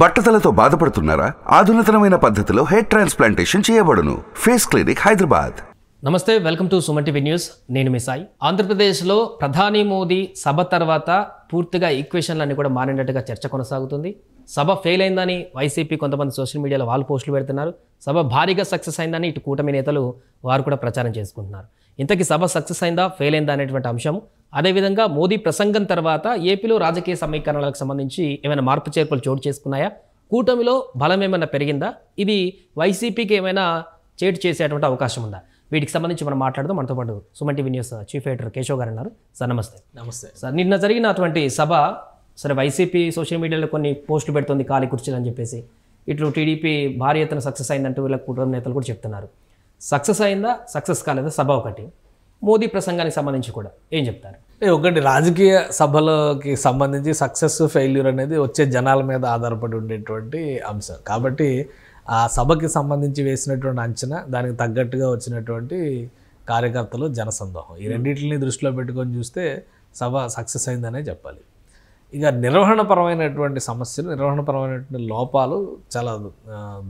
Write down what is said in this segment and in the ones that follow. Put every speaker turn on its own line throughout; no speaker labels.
బట్టతలతో బాధపడుతున్నారా ఆధునితనమైన పద్ధతిలో హెయిర్ ట్రాన్స్ప్లాంటేషన్ చేయబడును ఫేస్ క్లినిక్ హైదరాబాద్
నమస్తే welcome to Suman TV news నేను మీ సాయి ఆంధ్రప్రదేశ్లో ప్రధాని మోదీ సభ తర్వాత పూర్తిగా ఈక్వేషన్లన్నీ కూడా మారినట్టుగా చర్చ కొనసాగుతుంది సభ ఫెయిల్ అయిందని వైసీపీ కొంతమంది సోషల్ మీడియాలో వాళ్ళు పోస్టులు పెడుతున్నారు సభ భారీగా సక్సెస్ అయిందని ఇటు కూటమి నేతలు వారు కూడా ప్రచారం చేసుకుంటున్నారు ఇంతకీ సభ సక్సెస్ అయిందా ఫెయిల్ అయిందా అనేటువంటి అంశం అదేవిధంగా మోదీ ప్రసంగం తర్వాత ఏపీలో రాజకీయ సమీకరణలకు సంబంధించి ఏమైనా మార్పు చేర్పులు చోటు చేసుకున్నాయా కూటమిలో బలం ఏమైనా పెరిగిందా ఇది వైసీపీకి ఏమైనా చేటు చేసేటువంటి అవకాశం ఉందా వీటికి సంబంధించి మనం మాట్లాడదాం మనతో పాటు Suman TV news chief editor Keshav garu అన్నారు సార్ నమస్తే నమస్తే సార్ నిన్న జరిగినటువంటి సభ సరే వైసీపీ సోషల్ మీడియాలో కొన్ని పోస్టులు పెడుతుంది ఖాళీ కుర్చీలు అని చెప్పేసి ఇట్లు టీడీపీ భారీ ఎత్తున సక్సెస్ అయిందంటూ వీళ్ళ కుటుంబ నేతలు కూడా చెప్తున్నారు సక్సెస్ అయిందా సక్సెస్ కాలేదా సభ ఒకటి మోదీ ప్రసంగానికి సంబంధించి కూడా ఏం చెప్తారు
ఒకటి రాజకీయ సభలోకి సంబంధించి సక్సెస్ ఫెయిల్యూర్ అనేది వచ్చే జనాల మీద ఆధారపడి ఉండేటువంటి అంశం కాబట్టి ఆ సభకి సంబంధించి వేసినటువంటి అంచనా దానికి తగ్గట్టుగా వచ్చినటువంటి కార్యకర్తలు జనసందోహం ఈ రెండింటిని దృష్టిలో పెట్టుకొని చూస్తే సభ సక్సెస్ అయిందనే చెప్పాలి ఇక నిర్వహణపరమైనటువంటి సమస్యలు నిర్వహణపరమైనటువంటి లోపాలు చాలా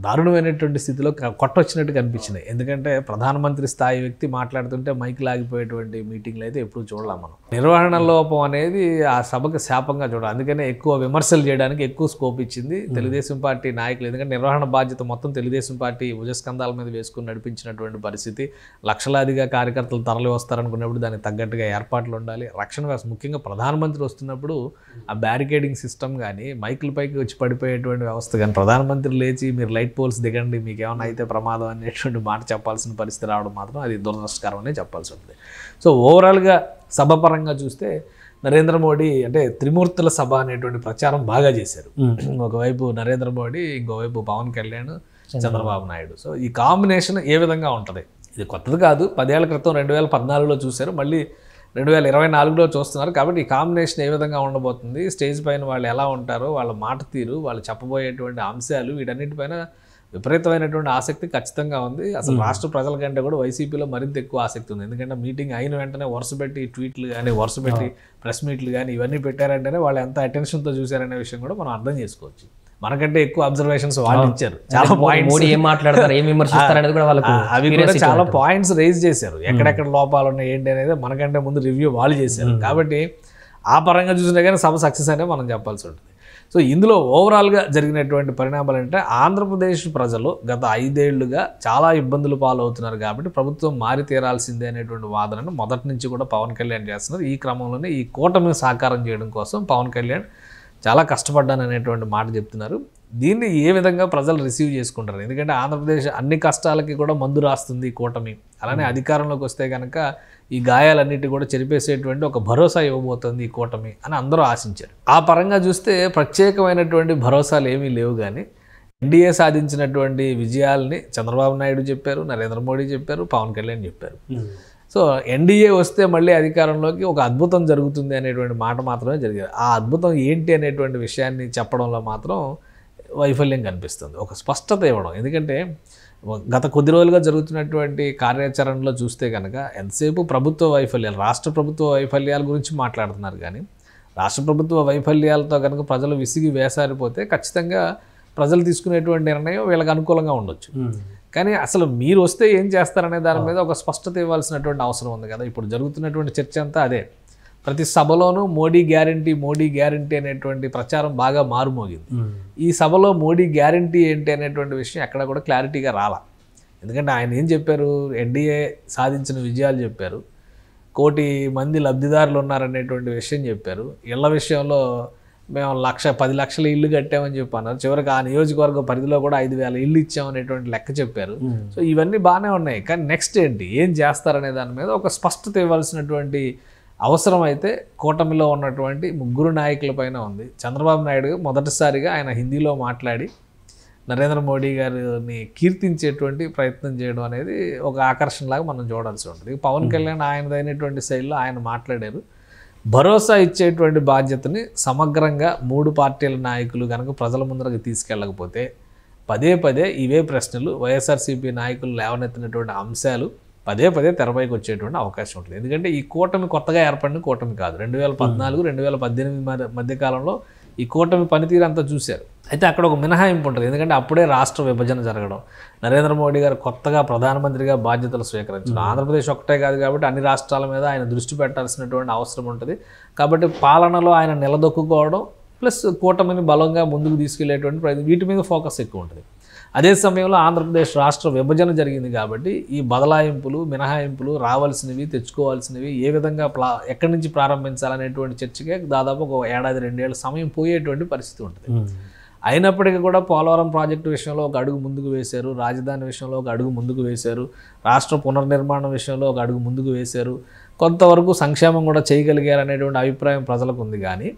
దారుణమైనటువంటి స్థితిలో కొట్టొచ్చినట్టు కనిపించినాయి ఎందుకంటే ప్రధానమంత్రి స్థాయి వ్యక్తి మాట్లాడుతుంటే మైక్ లాగిపోయేటువంటి మీటింగ్లు అయితే ఎప్పుడు చూడలేం మనం నిర్వహణ లోపం అనేది ఆ సభకు శాపంగా చూడాలి అందుకనే ఎక్కువ విమర్శలు చేయడానికి ఎక్కువ స్కోప్ ఇచ్చింది తెలుగుదేశం పార్టీ నాయకులు ఎందుకంటే నిర్వహణ బాధ్యత మొత్తం తెలుగుదేశం పార్టీ భుజస్కంధాల మీద వేసుకుని నడిపించినటువంటి పరిస్థితి లక్షలాదిగా కార్యకర్తలు తరలి వస్తారనుకున్నప్పుడు దానికి తగ్గట్టుగా ఏర్పాట్లు ఉండాలి రక్షణ వ్యవస్థ ముఖ్యంగా ప్రధానమంత్రి వస్తున్నప్పుడు బ్యారికేడింగ్ సిస్టమ్ కానీ మైకుల పైకి వచ్చి పడిపోయేటువంటి వ్యవస్థ కానీ ప్రధానమంత్రి లేచి మీరు లైట్ పోల్స్ దిగండి మీకు ఏమైనా అయితే ప్రమాదం అనేటువంటి మాట చెప్పాల్సిన పరిస్థితి రావడం మాత్రం అది దురదృష్టకరం అనే చెప్పాల్సి ఉంటుంది సో ఓవరాల్గా సభపరంగా చూస్తే నరేంద్ర మోడీ అంటే త్రిమూర్తుల సభ అనేటువంటి ప్రచారం బాగా చేశారు ఒకవైపు నరేంద్ర మోడీ ఇంకోవైపు పవన్ కళ్యాణ్ చంద్రబాబు నాయుడు సో ఈ కాంబినేషన్ ఏ విధంగా ఉంటుంది ఇది కొత్తది కాదు పదేళ్ల క్రితం రెండు వేల పద్నాలుగులో చూశారు మళ్ళీ రెండు వేల ఇరవై నాలుగులో చూస్తున్నారు కాబట్టి ఈ కాంబినేషన్ ఏ విధంగా ఉండబోతుంది స్టేజ్ పైన వాళ్ళు ఎలా ఉంటారు వాళ్ళ మాట తీరు వాళ్ళు చెప్పబోయేటువంటి అంశాలు వీటన్నిటిపైన విపరీతమైనటువంటి ఆసక్తి ఖచ్చితంగా ఉంది అసలు రాష్ట్ర ప్రజల కంటే కూడా వైసీపీలో మరింత ఎక్కువ ఆసక్తి ఉంది ఎందుకంటే మీటింగ్ అయిన వెంటనే వరుస పెట్టి ట్వీట్లు కానీ వరుస పెట్టి ప్రెస్ మీట్లు కానీ ఇవన్నీ పెట్టారంటేనే వాళ్ళు ఎంత అటెన్షన్తో చూశారనే విషయం కూడా మనం అర్థం చేసుకోవచ్చు మనకంటే ఎక్కువ అబ్జర్వేషన్స్ వాళ్ళు ఇచ్చారు చాలా పాయింట్స్ మోడీ ఏం మాట్లాడతారు ఏం విమర్శిస్తారు అనేది కూడా వాళ్ళకి అవి కూడా చాలా పాయింట్స్ రేజ్ చేశారు ఎక్కడెక్కడ లోపాలు ఉన్నాయి ఏంటి అనేది మనకంటే ముందు రివ్యూ వాళ్ళు చేశారు కాబట్టి ఆ పరంగా చూసినా కానీ సభ సక్సెస్ అనే మనం చెప్పాల్సి ఉంటుంది సో ఇందులో ఓవరాల్గా జరిగినటువంటి పరిణామాలు అంటే ఆంధ్రప్రదేశ్ ప్రజలు గత ఐదేళ్లుగా చాలా ఇబ్బందులు పాలవుతున్నారు కాబట్టి ప్రభుత్వం మారి తీరాల్సిందే అనేటువంటి వాదనను మొదటి నుంచి కూడా పవన్ కళ్యాణ్ చేస్తున్నారు ఈ క్రమంలోనే ఈ కూటమి సాకారం చేయడం కోసం పవన్ కళ్యాణ్ చాలా కష్టపడ్డాను అనేటువంటి మాట చెప్తున్నారు దీన్ని ఏ విధంగా ప్రజలు రిసీవ్ చేసుకుంటారు ఎందుకంటే ఆంధ్రప్రదేశ్ అన్ని కష్టాలకి కూడా మందు రాస్తుంది కూటమి అలానే అధికారంలోకి వస్తే కనుక ఈ గాయాలన్నిటి కూడా చెరిపేసేటువంటి ఒక భరోసా ఇవ్వబోతుంది ఈ కూటమి అని అందరూ ఆశించారు ఆ పరంగా చూస్తే ప్రత్యేకమైనటువంటి భరోసాలు ఏమీ లేవు కానీ ఎన్డీఏ సాధించినటువంటి విజయాల్ని చంద్రబాబు నాయుడు చెప్పారు నరేంద్ర మోడీ చెప్పారు పవన్ కళ్యాణ్ చెప్పారు సో ఎన్డీఏ వస్తే మళ్ళీ అధికారంలోకి ఒక అద్భుతం జరుగుతుంది అనేటువంటి మాట మాత్రమే జరిగేది ఆ అద్భుతం ఏంటి అనేటువంటి విషయాన్ని చెప్పడంలో మాత్రం వైఫల్యం కనిపిస్తుంది ఒక స్పష్టత ఇవ్వడం ఎందుకంటే గత కొద్ది రోజులుగా జరుగుతున్నటువంటి కార్యాచరణలో చూస్తే కనుక ఎంతసేపు ప్రభుత్వ వైఫల్యాలు రాష్ట్ర ప్రభుత్వ వైఫల్యాల గురించి మాట్లాడుతున్నారు కానీ రాష్ట్ర ప్రభుత్వ వైఫల్యాలతో కనుక ప్రజలు విసిగి వేసారిపోతే ఖచ్చితంగా ప్రజలు తీసుకునేటువంటి నిర్ణయం వీళ్ళకి అనుకూలంగా ఉండొచ్చు కానీ అసలు మీరు వస్తే ఏం చేస్తారనే దాని మీద ఒక స్పష్టత ఇవ్వాల్సినటువంటి అవసరం ఉంది కదా ఇప్పుడు జరుగుతున్నటువంటి చర్చ అంతా అదే ప్రతి సభలోనూ మోడీ గ్యారంటీ మోడీ గ్యారంటీ అనేటువంటి ప్రచారం బాగా మారుమోగింది ఈ సభలో మోడీ గ్యారంటీ ఏంటి అనేటువంటి విషయం ఎక్కడ కూడా క్లారిటీగా రాలా ఎందుకంటే ఆయన ఏం చెప్పారు ఎన్డీఏ సాధించిన విజయాలు చెప్పారు కోటి మంది లబ్ధిదారులు ఉన్నారనేటువంటి విషయం చెప్పారు ఇళ్ల విషయంలో మేము లక్ష పది లక్షల ఇల్లు కట్టామని చెప్పి అన్నారు చివరికి ఆ నియోజకవర్గ పరిధిలో కూడా ఐదు వేల ఇల్లు ఇచ్చామనేటువంటి లెక్క చెప్పారు సో ఇవన్నీ బాగానే ఉన్నాయి కానీ నెక్స్ట్ ఏంటి ఏం చేస్తారనే దాని మీద ఒక స్పష్టత ఇవ్వాల్సినటువంటి అవసరం అయితే కూటమిలో ఉన్నటువంటి ముగ్గురు పైన ఉంది చంద్రబాబు నాయుడు మొదటిసారిగా ఆయన హిందీలో మాట్లాడి నరేంద్ర మోడీ గారిని కీర్తించేటువంటి ప్రయత్నం చేయడం అనేది ఒక ఆకర్షణలాగా మనం చూడాల్సి ఉంటుంది పవన్ కళ్యాణ్ ఆయనదైనటువంటి శైలిలో ఆయన మాట్లాడారు భరోసా ఇచ్చేటువంటి బాధ్యతని సమగ్రంగా మూడు పార్టీల నాయకులు కనుక ప్రజల ముందరకు తీసుకెళ్ళకపోతే పదే పదే ఇవే ప్రశ్నలు వైఎస్ఆర్సీపీ నాయకులు లేవనెత్తినటువంటి అంశాలు పదే పదే తెరపైకి వచ్చేటువంటి అవకాశం ఉంటుంది ఎందుకంటే ఈ కూటమి కొత్తగా ఏర్పడిన కూటమి కాదు రెండు వేల పద్నాలుగు రెండు వేల పద్దెనిమిది మధ్యకాలంలో ఈ కూటమి పనితీరు అంతా చూశారు అయితే అక్కడ ఒక మినహాయింపు ఉంటుంది ఎందుకంటే అప్పుడే రాష్ట్ర విభజన జరగడం నరేంద్ర మోడీ గారు కొత్తగా ప్రధానమంత్రిగా బాధ్యతలు స్వీకరించడం ఆంధ్రప్రదేశ్ ఒక్కటే కాదు కాబట్టి అన్ని రాష్ట్రాల మీద ఆయన దృష్టి పెట్టాల్సినటువంటి అవసరం ఉంటుంది కాబట్టి పాలనలో ఆయన నిలదొక్కుకోవడం ప్లస్ కూటమిని బలంగా ముందుకు తీసుకెళ్లేటువంటి వీటి మీద ఫోకస్ ఎక్కువ ఉంటుంది అదే సమయంలో ఆంధ్రప్రదేశ్ రాష్ట్ర విభజన జరిగింది కాబట్టి ఈ బదలాయింపులు మినహాయింపులు రావాల్సినవి తెచ్చుకోవాల్సినవి ఏ విధంగా ప్లా ఎక్కడి నుంచి ప్రారంభించాలనేటువంటి చర్చకే దాదాపు ఒక ఏడాది రెండేళ్ల సమయం పోయేటువంటి పరిస్థితి ఉంటుంది అయినప్పటికీ కూడా పోలవరం ప్రాజెక్టు విషయంలో ఒక అడుగు ముందుకు వేశారు రాజధాని విషయంలో ఒక అడుగు ముందుకు వేశారు రాష్ట్ర పునర్నిర్మాణం విషయంలో ఒక అడుగు ముందుకు వేశారు కొంతవరకు సంక్షేమం కూడా చేయగలిగారు అనేటువంటి అభిప్రాయం ప్రజలకు ఉంది కానీ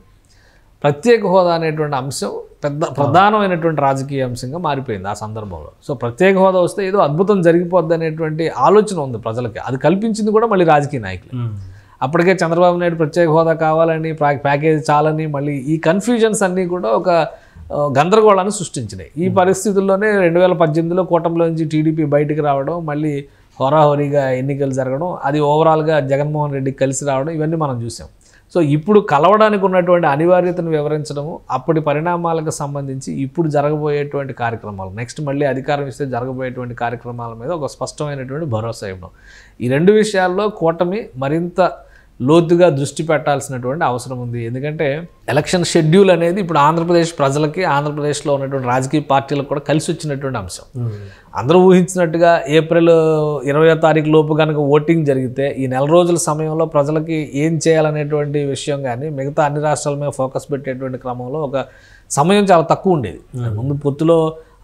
ప్రత్యేక హోదా అనేటువంటి అంశం పెద్ద ప్రధానమైనటువంటి రాజకీయ అంశంగా మారిపోయింది ఆ సందర్భంలో సో ప్రత్యేక హోదా వస్తే ఏదో అద్భుతం జరిగిపోద్ది అనేటువంటి ఆలోచన ఉంది ప్రజలకి అది కల్పించింది కూడా మళ్ళీ రాజకీయ నాయకులు అప్పటికే చంద్రబాబు నాయుడు ప్రత్యేక హోదా కావాలని ప్యాకేజ్ చాలని మళ్ళీ ఈ కన్ఫ్యూజన్స్ అన్నీ కూడా ఒక గందరగోళాన్ని సృష్టించినాయి ఈ పరిస్థితుల్లోనే రెండు వేల పద్దెనిమిదిలో నుంచి టీడీపీ బయటికి రావడం మళ్ళీ హోరాహోరీగా ఎన్నికలు జరగడం అది ఓవరాల్గా జగన్మోహన్ రెడ్డికి కలిసి రావడం ఇవన్నీ మనం చూసాం సో ఇప్పుడు కలవడానికి ఉన్నటువంటి అనివార్యతను వివరించడము అప్పటి పరిణామాలకు సంబంధించి ఇప్పుడు జరగబోయేటువంటి కార్యక్రమాలు నెక్స్ట్ మళ్ళీ అధికారం ఇస్తే జరగబోయేటువంటి కార్యక్రమాల మీద ఒక స్పష్టమైనటువంటి భరోసా ఇవ్వడం ఈ రెండు విషయాల్లో కూటమి మరింత లోతుగా దృష్టి పెట్టాల్సినటువంటి అవసరం ఉంది ఎందుకంటే ఎలక్షన్ షెడ్యూల్ అనేది ఇప్పుడు ఆంధ్రప్రదేశ్ ప్రజలకి ఆంధ్రప్రదేశ్లో ఉన్నటువంటి రాజకీయ పార్టీలకు కూడా కలిసి వచ్చినటువంటి అంశం అందరూ ఊహించినట్టుగా ఏప్రిల్ ఇరవై తారీఖు లోపు కనుక ఓటింగ్ జరిగితే ఈ నెల రోజుల సమయంలో ప్రజలకి ఏం చేయాలనేటువంటి విషయం కానీ మిగతా అన్ని రాష్ట్రాల మీద ఫోకస్ పెట్టేటువంటి క్రమంలో ఒక సమయం చాలా తక్కువ ఉండేది ముందు పొత్తులో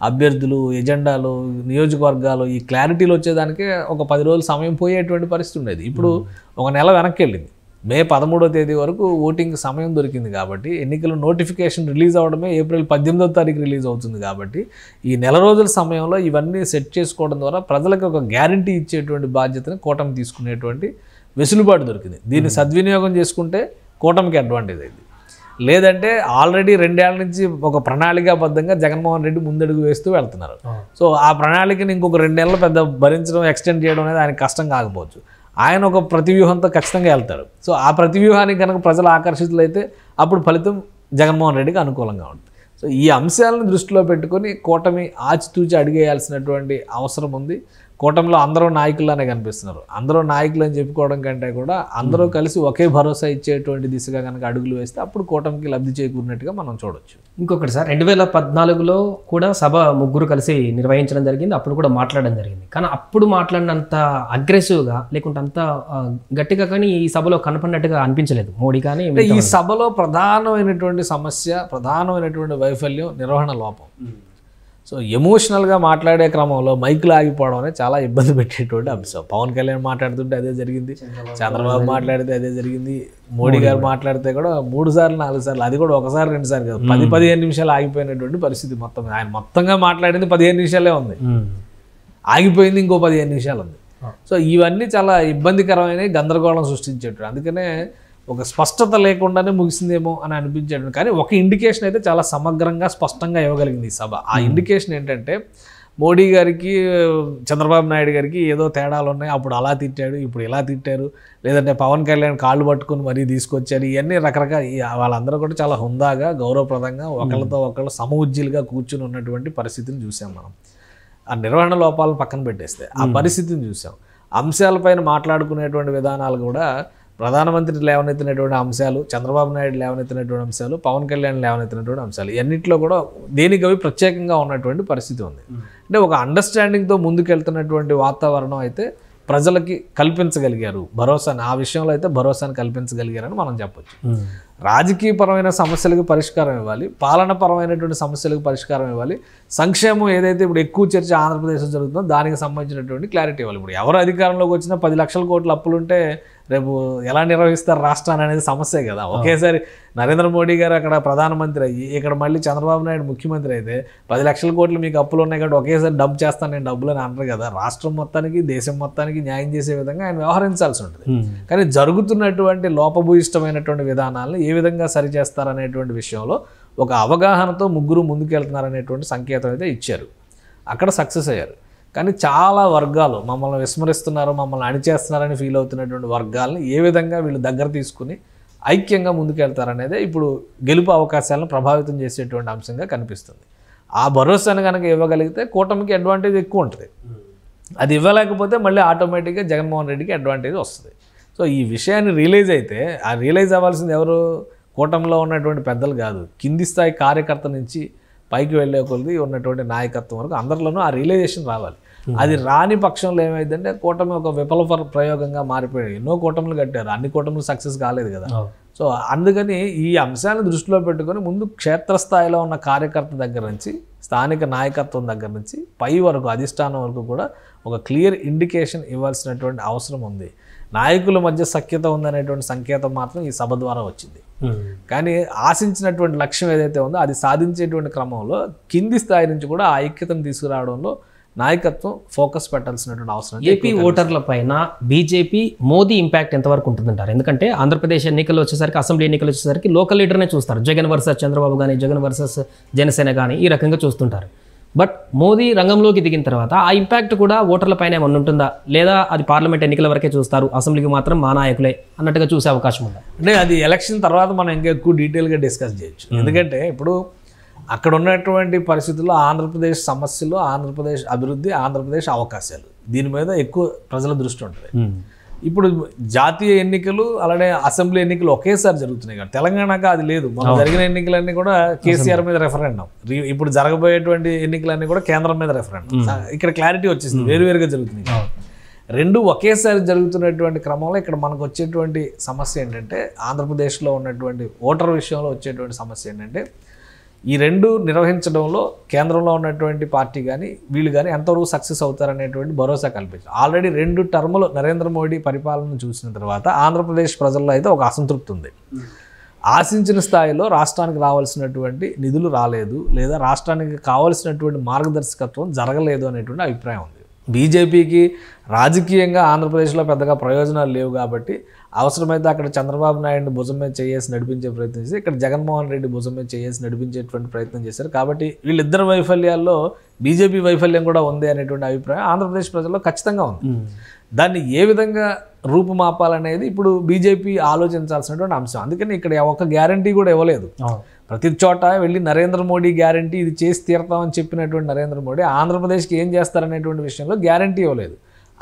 అభ్యర్థులు ఎజెండాలు నియోజకవర్గాలు ఈ క్లారిటీలు వచ్చేదానికే ఒక పది రోజులు సమయం పోయేటువంటి పరిస్థితి ఉండేది ఇప్పుడు ఒక నెల వెనక్కి వెళ్ళింది మే పదమూడో తేదీ వరకు ఓటింగ్ సమయం దొరికింది కాబట్టి ఎన్నికల నోటిఫికేషన్ రిలీజ్ అవడమే ఏప్రిల్ పద్దెనిమిదో తారీఖు రిలీజ్ అవుతుంది కాబట్టి ఈ నెల రోజుల సమయంలో ఇవన్నీ సెట్ చేసుకోవడం ద్వారా ప్రజలకు ఒక గ్యారంటీ ఇచ్చేటువంటి బాధ్యతను కూటమి తీసుకునేటువంటి వెసులుబాటు దొరికింది దీన్ని సద్వినియోగం చేసుకుంటే కూటమికి అడ్వాంటేజ్ అయింది లేదంటే ఆల్రెడీ రెండేళ్ల నుంచి ఒక ప్రణాళికాబద్ధంగా జగన్మోహన్ రెడ్డి ముందడుగు వేస్తూ వెళ్తున్నారు సో ఆ ప్రణాళికని ఇంకొక రెండేళ్ళు పెద్ద భరించడం ఎక్స్టెండ్ చేయడం అనేది ఆయన కష్టం కాకపోవచ్చు ఆయన ఒక ప్రతివ్యూహంతో ఖచ్చితంగా వెళ్తారు సో ఆ ప్రతివ్యూహానికి కనుక ప్రజలు ఆకర్షితులైతే అప్పుడు ఫలితం జగన్మోహన్ రెడ్డికి అనుకూలంగా ఉంటుంది సో ఈ అంశాలను దృష్టిలో పెట్టుకొని కూటమి ఆచితూచి అడిగేయాల్సినటువంటి అవసరం ఉంది కూటమిలో అందరూ అనే కనిపిస్తున్నారు అందరూ నాయకులు అని చెప్పుకోవడం కంటే కూడా అందరూ కలిసి ఒకే భరోసా ఇచ్చేటువంటి
దిశగా కనుక అడుగులు వేస్తే అప్పుడు కూటమికి లబ్ధి చేకూరినట్టుగా మనం చూడవచ్చు ఇంకొకటి సార్ రెండు వేల పద్నాలుగులో కూడా సభ ముగ్గురు కలిసి నిర్వహించడం జరిగింది అప్పుడు కూడా మాట్లాడడం జరిగింది కానీ అప్పుడు మాట్లాడినంత అగ్రెసివ్గా లేకుంటే అంత గట్టిగా కానీ ఈ సభలో కనపడినట్టుగా అనిపించలేదు మోడీ కానీ ఈ
సభలో ప్రధానమైనటువంటి సమస్య ప్రధానమైనటువంటి వైఫల్యం నిర్వహణ లోపం సో ఎమోషనల్గా మాట్లాడే క్రమంలో మైకులు ఆగిపోవడం అనేది చాలా ఇబ్బంది పెట్టేటువంటి అంశం పవన్ కళ్యాణ్ మాట్లాడుతుంటే అదే జరిగింది చంద్రబాబు మాట్లాడితే అదే జరిగింది మోడీ గారు మాట్లాడితే కూడా మూడు సార్లు నాలుగు సార్లు అది కూడా ఒకసారి రెండు సార్లు కాదు పది పదిహేను నిమిషాలు ఆగిపోయినటువంటి పరిస్థితి మొత్తం ఆయన మొత్తంగా మాట్లాడింది పదిహేను నిమిషాలే ఉంది ఆగిపోయింది ఇంకో పదిహేను నిమిషాలు ఉంది సో ఇవన్నీ చాలా ఇబ్బందికరమైన గందరగోళం సృష్టించేటువంటి అందుకనే ఒక స్పష్టత లేకుండానే ముగిసిందేమో అని అనిపించాడు కానీ ఒక ఇండికేషన్ అయితే చాలా సమగ్రంగా స్పష్టంగా ఇవ్వగలిగింది ఈ సభ ఆ ఇండికేషన్ hmm. ఏంటంటే మోడీ గారికి చంద్రబాబు నాయుడు గారికి ఏదో తేడాలు ఉన్నాయి అప్పుడు అలా తిట్టాడు ఇప్పుడు ఇలా తిట్టారు లేదంటే పవన్ కళ్యాణ్ కాళ్ళు పట్టుకుని మరీ తీసుకొచ్చారు ఇవన్నీ రకరకాల వాళ్ళందరూ కూడా చాలా హుందాగా గౌరవప్రదంగా ఒకళ్ళతో ఒకళ్ళు ఉజ్జీలుగా కూర్చుని ఉన్నటువంటి పరిస్థితిని చూసాం మనం ఆ నిర్వహణ లోపాలను పక్కన పెట్టేస్తే ఆ hmm. పరిస్థితిని చూసాం అంశాలపైన మాట్లాడుకునేటువంటి విధానాలు కూడా ప్రధానమంత్రి లేవనెత్తినటువంటి అంశాలు చంద్రబాబు నాయుడు లేవనెత్తినటువంటి అంశాలు పవన్ కళ్యాణ్ లేవనెత్తినటువంటి అంశాలు ఇవన్నింటిలో కూడా దేనికి అవి ప్రత్యేకంగా ఉన్నటువంటి పరిస్థితి ఉంది అంటే ఒక అండర్స్టాండింగ్తో ముందుకెళ్తున్నటువంటి వాతావరణం అయితే ప్రజలకి కల్పించగలిగారు భరోసాని ఆ విషయంలో అయితే భరోసాని కల్పించగలిగారని మనం చెప్పొచ్చు రాజకీయపరమైన సమస్యలకు పరిష్కారం ఇవ్వాలి పాలనపరమైనటువంటి సమస్యలకు పరిష్కారం ఇవ్వాలి సంక్షేమం ఏదైతే ఇప్పుడు ఎక్కువ చర్చ ఆంధ్రప్రదేశ్లో జరుగుతుందో దానికి సంబంధించినటువంటి క్లారిటీ ఇవ్వాలి ఇప్పుడు ఎవరు అధికారంలోకి వచ్చినా పది లక్షల కోట్ల అప్పులుంటే రేపు ఎలా నిర్వహిస్తారు రాష్ట్రాన్ని అనేది సమస్య కదా ఒకేసారి నరేంద్ర మోడీ గారు అక్కడ ప్రధానమంత్రి అయ్యి ఇక్కడ మళ్ళీ చంద్రబాబు నాయుడు ముఖ్యమంత్రి అయితే పది లక్షల కోట్లు మీకు అప్పులు ఉన్నాయి కాబట్టి ఒకేసారి డబ్బు చేస్తాను నేను డబ్బులు అని అంటారు కదా రాష్ట్రం మొత్తానికి దేశం మొత్తానికి న్యాయం చేసే విధంగా ఆయన వ్యవహరించాల్సి ఉంటుంది కానీ జరుగుతున్నటువంటి లోపభూయిష్టమైనటువంటి విధానాలను ఏ విధంగా సరిచేస్తారనేటువంటి విషయంలో ఒక అవగాహనతో ముగ్గురు ముందుకెళ్తున్నారనేటువంటి సంకేతం అయితే ఇచ్చారు అక్కడ సక్సెస్ అయ్యారు కానీ చాలా వర్గాలు మమ్మల్ని విస్మరిస్తున్నారు మమ్మల్ని అణిచేస్తున్నారని ఫీల్ అవుతున్నటువంటి వర్గాలను ఏ విధంగా వీళ్ళు దగ్గర తీసుకుని ఐక్యంగా ముందుకెళ్తారనేదే ఇప్పుడు గెలుపు అవకాశాలను ప్రభావితం చేసేటువంటి అంశంగా కనిపిస్తుంది ఆ భరోసాను కనుక ఇవ్వగలిగితే కూటమికి అడ్వాంటేజ్ ఎక్కువ ఉంటుంది hmm. అది ఇవ్వలేకపోతే మళ్ళీ ఆటోమేటిక్గా జగన్మోహన్ రెడ్డికి అడ్వాంటేజ్ వస్తుంది సో ఈ విషయాన్ని రియలైజ్ అయితే ఆ రియలైజ్ అవ్వాల్సింది ఎవరు కూటమిలో ఉన్నటువంటి పెద్దలు కాదు కింది స్థాయి కార్యకర్త నుంచి పైకి వెళ్ళే కొలది ఉన్నటువంటి నాయకత్వం వరకు అందరిలోనూ ఆ రియలైజేషన్ రావాలి అది రాని పక్షంలో ఏమైందంటే కూటమి ఒక విఫల ప్రయోగంగా మారిపోయాయి ఎన్నో కూటములు కట్టారు అన్ని కూటములు సక్సెస్ కాలేదు కదా సో అందుకని ఈ అంశాన్ని దృష్టిలో పెట్టుకొని ముందు క్షేత్రస్థాయిలో ఉన్న కార్యకర్త దగ్గర నుంచి స్థానిక నాయకత్వం దగ్గర నుంచి పై వరకు అధిష్టానం వరకు కూడా ఒక క్లియర్ ఇండికేషన్ ఇవ్వాల్సినటువంటి అవసరం ఉంది నాయకుల మధ్య సఖ్యత ఉందనేటువంటి సంకేతం మాత్రం ఈ సభ ద్వారా వచ్చింది కానీ ఆశించినటువంటి లక్ష్యం ఏదైతే ఉందో అది సాధించేటువంటి క్రమంలో కింది స్థాయి నుంచి కూడా ఆ ఐక్యతను తీసుకురావడంలో నాయకత్వం ఫోకస్ పెట్టాల్సినటువంటి అవసరం ఏపీ ఓటర్ల
పైన బీజేపీ మోదీ ఇంపాక్ట్ ఎంతవరకు ఉంటుందంటారు ఎందుకంటే ఆంధ్రప్రదేశ్ ఎన్నికలు వచ్చేసరికి అసెంబ్లీ ఎన్నికలు వచ్చేసరికి లోకల్ లీడర్నే చూస్తారు జగన్ వర్సెస్ చంద్రబాబు కానీ జగన్ వర్సెస్ జనసేన కానీ ఈ రకంగా చూస్తుంటారు బట్ మోదీ రంగంలోకి దిగిన తర్వాత ఆ ఇంపాక్ట్ కూడా ఓటర్ల పైన ఏమన్నా ఉంటుందా లేదా అది పార్లమెంట్ ఎన్నికల వరకే చూస్తారు అసెంబ్లీకి మాత్రం మా నాయకులే అన్నట్టుగా చూసే అవకాశం ఉందా
అంటే అది ఎలక్షన్ తర్వాత మనం ఇంకా ఎక్కువ డీటెయిల్గా డిస్కస్ చేయొచ్చు ఎందుకంటే ఇప్పుడు అక్కడ ఉన్నటువంటి పరిస్థితుల్లో ఆంధ్రప్రదేశ్ సమస్యలు ఆంధ్రప్రదేశ్ అభివృద్ధి ఆంధ్రప్రదేశ్ అవకాశాలు దీని మీద ఎక్కువ ప్రజల దృష్టి ఉంటుంది ఇప్పుడు జాతీయ ఎన్నికలు అలానే అసెంబ్లీ ఎన్నికలు ఒకేసారి జరుగుతున్నాయి కానీ తెలంగాణకు అది లేదు మనం జరిగిన ఎన్నికలన్నీ కూడా కేసీఆర్ మీద రెఫరెండం ఇప్పుడు జరగబోయేటువంటి ఎన్నికలన్నీ కూడా కేంద్రం మీద రెఫరెండం ఇక్కడ క్లారిటీ వచ్చేసింది వేరువేరుగా జరుగుతున్నాయి రెండు ఒకేసారి జరుగుతున్నటువంటి క్రమంలో ఇక్కడ మనకు వచ్చేటువంటి సమస్య ఏంటంటే ఆంధ్రప్రదేశ్లో ఉన్నటువంటి ఓటర్ విషయంలో వచ్చేటువంటి సమస్య ఏంటంటే ఈ రెండు నిర్వహించడంలో కేంద్రంలో ఉన్నటువంటి పార్టీ కానీ వీళ్ళు కానీ ఎంతవరకు సక్సెస్ అవుతారనేటువంటి భరోసా కల్పించారు ఆల్రెడీ రెండు టర్ములు నరేంద్ర మోడీ పరిపాలన చూసిన తర్వాత ఆంధ్రప్రదేశ్ ప్రజల్లో అయితే ఒక అసంతృప్తి ఉంది ఆశించిన స్థాయిలో రాష్ట్రానికి రావాల్సినటువంటి నిధులు రాలేదు లేదా రాష్ట్రానికి కావాల్సినటువంటి మార్గదర్శకత్వం జరగలేదు అనేటువంటి అభిప్రాయం ఉంది బీజేపీకి రాజకీయంగా ఆంధ్రప్రదేశ్లో పెద్దగా ప్రయోజనాలు లేవు కాబట్టి అవసరమైతే అక్కడ చంద్రబాబు నాయుడు భుజం మీద చేసి నడిపించే ప్రయత్నం చేసి ఇక్కడ జగన్మోహన్ రెడ్డి భుజం మీద చేసి నడిపించేటువంటి ప్రయత్నం చేశారు కాబట్టి వీళ్ళిద్దరు వైఫల్యాల్లో బీజేపీ వైఫల్యం కూడా ఉంది అనేటువంటి అభిప్రాయం ఆంధ్రప్రదేశ్ ప్రజల్లో ఖచ్చితంగా ఉంది దాన్ని ఏ విధంగా రూపుమాపాలనేది ఇప్పుడు బీజేపీ ఆలోచించాల్సినటువంటి అంశం అందుకని ఇక్కడ ఒక గ్యారంటీ కూడా ఇవ్వలేదు ప్రతి చోట వెళ్ళి నరేంద్ర మోడీ గ్యారంటీ ఇది చేసి తీరతామని చెప్పినటువంటి నరేంద్ర మోడీ ఆంధ్రప్రదేశ్కి ఏం చేస్తారనేటువంటి విషయంలో గ్యారంటీ ఇవ్వలేదు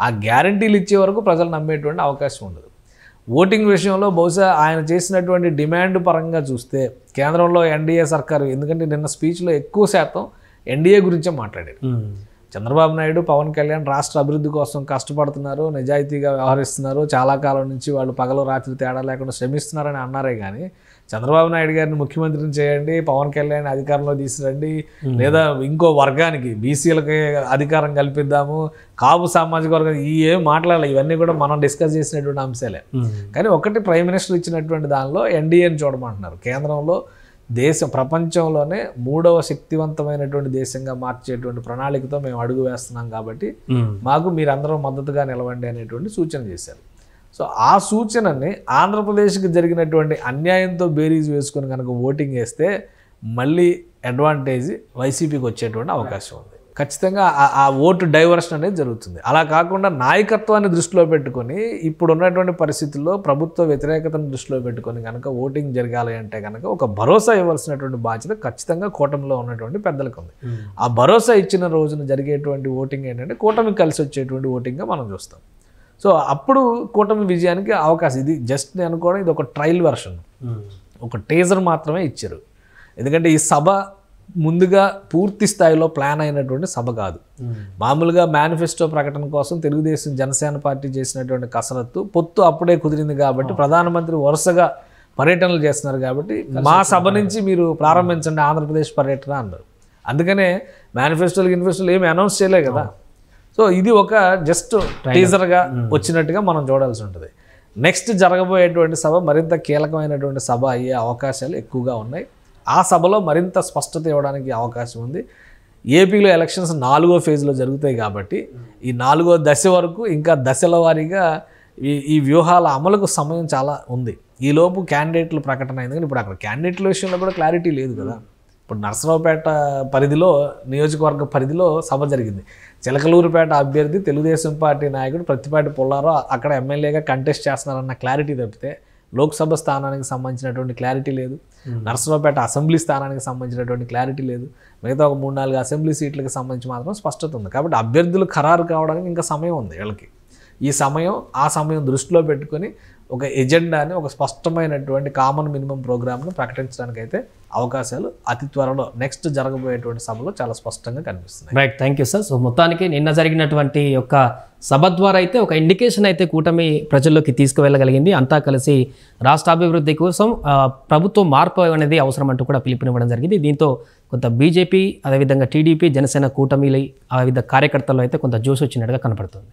ఆ గ్యారంటీలు ఇచ్చే వరకు ప్రజలు నమ్మేటువంటి అవకాశం ఉండదు ఓటింగ్ విషయంలో బహుశా ఆయన చేసినటువంటి డిమాండ్ పరంగా చూస్తే కేంద్రంలో ఎన్డీఏ సర్కారు ఎందుకంటే నిన్న స్పీచ్లో ఎక్కువ శాతం ఎన్డీఏ గురించే మాట్లాడారు చంద్రబాబు నాయుడు పవన్ కళ్యాణ్ రాష్ట్ర అభివృద్ధి కోసం కష్టపడుతున్నారు నిజాయితీగా వ్యవహరిస్తున్నారు చాలా కాలం నుంచి వాళ్ళు పగలు రాత్రి తేడా లేకుండా శ్రమిస్తున్నారని అన్నారే కానీ చంద్రబాబు నాయుడు గారిని ముఖ్యమంత్రిని చేయండి పవన్ కళ్యాణ్ అధికారంలో తీసుకురండి లేదా ఇంకో వర్గానికి బీసీలకి అధికారం కల్పిద్దాము కాపు సామాజిక వర్గం ఈ ఏం మాట్లాడాలి ఇవన్నీ కూడా మనం డిస్కస్ చేసినటువంటి అంశాలే కానీ ఒకటి ప్రైమ్ మినిస్టర్ ఇచ్చినటువంటి దానిలో ఎన్డీఏని చూడమంటున్నారు కేంద్రంలో దేశం ప్రపంచంలోనే మూడవ శక్తివంతమైనటువంటి దేశంగా మార్చేటువంటి ప్రణాళికతో మేము అడుగు వేస్తున్నాం కాబట్టి మాకు మీరందరూ మద్దతుగా నిలవండి అనేటువంటి సూచన చేశారు సో ఆ సూచనని ఆంధ్రప్రదేశ్కి జరిగినటువంటి అన్యాయంతో బేరీజ్ వేసుకుని కనుక ఓటింగ్ వేస్తే మళ్ళీ అడ్వాంటేజ్ వైసీపీకి వచ్చేటువంటి అవకాశం ఉంది ఖచ్చితంగా ఆ ఓటు డైవర్షన్ అనేది జరుగుతుంది అలా కాకుండా నాయకత్వాన్ని దృష్టిలో పెట్టుకొని ఇప్పుడు ఉన్నటువంటి పరిస్థితుల్లో ప్రభుత్వ వ్యతిరేకతను దృష్టిలో పెట్టుకొని కనుక ఓటింగ్ జరగాలి అంటే కనుక ఒక భరోసా ఇవ్వాల్సినటువంటి బాధ్యత ఖచ్చితంగా కూటమిలో ఉన్నటువంటి పెద్దలకు ఉంది ఆ భరోసా ఇచ్చిన రోజున జరిగేటువంటి ఓటింగ్ ఏంటంటే కూటమికి కలిసి వచ్చేటువంటి ఓటింగ్గా మనం చూస్తాం సో అప్పుడు కూటమి విజయానికి అవకాశం ఇది జస్ట్ నేను అనుకోవడం ఇది ఒక ట్రయల్ వెర్షన్ ఒక టేజర్ మాత్రమే ఇచ్చారు ఎందుకంటే ఈ సభ ముందుగా పూర్తి స్థాయిలో ప్లాన్ అయినటువంటి సభ కాదు మామూలుగా మేనిఫెస్టో ప్రకటన కోసం తెలుగుదేశం జనసేన పార్టీ చేసినటువంటి కసరత్తు పొత్తు అప్పుడే కుదిరింది కాబట్టి ప్రధానమంత్రి వరుసగా పర్యటనలు చేస్తున్నారు కాబట్టి మా సభ నుంచి మీరు ప్రారంభించండి ఆంధ్రప్రదేశ్ పర్యటన అన్నారు అందుకనే మేనిఫెస్టోలు ఇన్ఫెస్టోలు ఏమి అనౌన్స్ చేయలే కదా సో ఇది ఒక జస్ట్ టీజర్గా వచ్చినట్టుగా మనం చూడాల్సి ఉంటుంది నెక్స్ట్ జరగబోయేటువంటి సభ మరింత కీలకమైనటువంటి సభ అయ్యే అవకాశాలు ఎక్కువగా ఉన్నాయి ఆ సభలో మరింత స్పష్టత ఇవ్వడానికి అవకాశం ఉంది ఏపీలో ఎలక్షన్స్ నాలుగో ఫేజ్లో జరుగుతాయి కాబట్టి ఈ నాలుగో దశ వరకు ఇంకా దశల వారీగా ఈ ఈ వ్యూహాల అమలుకు సమయం చాలా ఉంది ఈలోపు క్యాండిడేట్లు ప్రకటన అయింది కానీ ఇప్పుడు అక్కడ క్యాండిడేట్ల విషయంలో కూడా క్లారిటీ లేదు కదా ఇప్పుడు నర్సరావుపేట పరిధిలో నియోజకవర్గ పరిధిలో సభ జరిగింది చిలకలూరుపేట అభ్యర్థి తెలుగుదేశం పార్టీ నాయకుడు ప్రతిపాటి పుల్లారావు అక్కడ ఎమ్మెల్యేగా కంటెస్ట్ చేస్తున్నారన్న క్లారిటీ తప్పితే లోక్సభ స్థానానికి సంబంధించినటువంటి క్లారిటీ లేదు నర్సరావుపేట అసెంబ్లీ స్థానానికి సంబంధించినటువంటి క్లారిటీ లేదు మిగతా ఒక మూడు నాలుగు అసెంబ్లీ సీట్లకు సంబంధించి మాత్రం స్పష్టత ఉంది కాబట్టి అభ్యర్థులు ఖరారు కావడానికి ఇంకా సమయం ఉంది వీళ్ళకి ఈ సమయం ఆ సమయం దృష్టిలో పెట్టుకొని ఒక ఎజెండాని ఒక స్పష్టమైనటువంటి కామన్ మినిమం ప్రోగ్రామ్ను ప్రకటించడానికైతే అవకాశాలు అతి త్వరలో నెక్స్ట్ జరగబోయేటువంటి సభలో చాలా స్పష్టంగా కనిపిస్తున్నాయి
right thank you sir so మొత్తానికి నిన్న జరిగినటువంటి యొక్క సభ ద్వారా అయితే ఒక ఇండికేషన్ అయితే కూటమి ప్రజల్లోకి తీసుకువెళ్ళగలిగింది అంతా కలిసి రాష్ట్రాభివృద్ధి కోసం ప్రభుత్వ మార్పు అనేది అవసరం అంటూ కూడా పిలుపునివ్వడం జరిగింది దీంతో కొంత బీజేపీ అదేవిధంగా టీడీపీ జనసేన కూటమిలు ఆ విధ కార్యకర్తల్లో అయితే కొంత జోష్ వచ్చినట్టుగా కనపడుతుంది